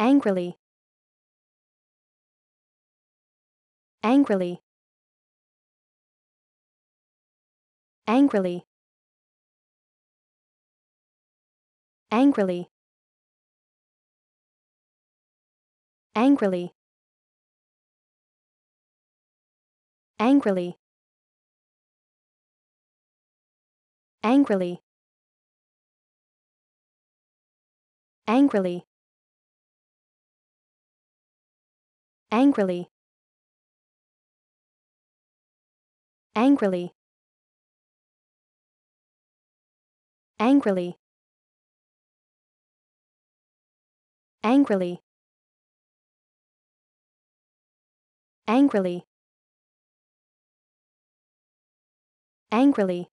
angrily angrily angrily angrily angrily angrily angrily angrily angrily angrily angrily angrily angrily angrily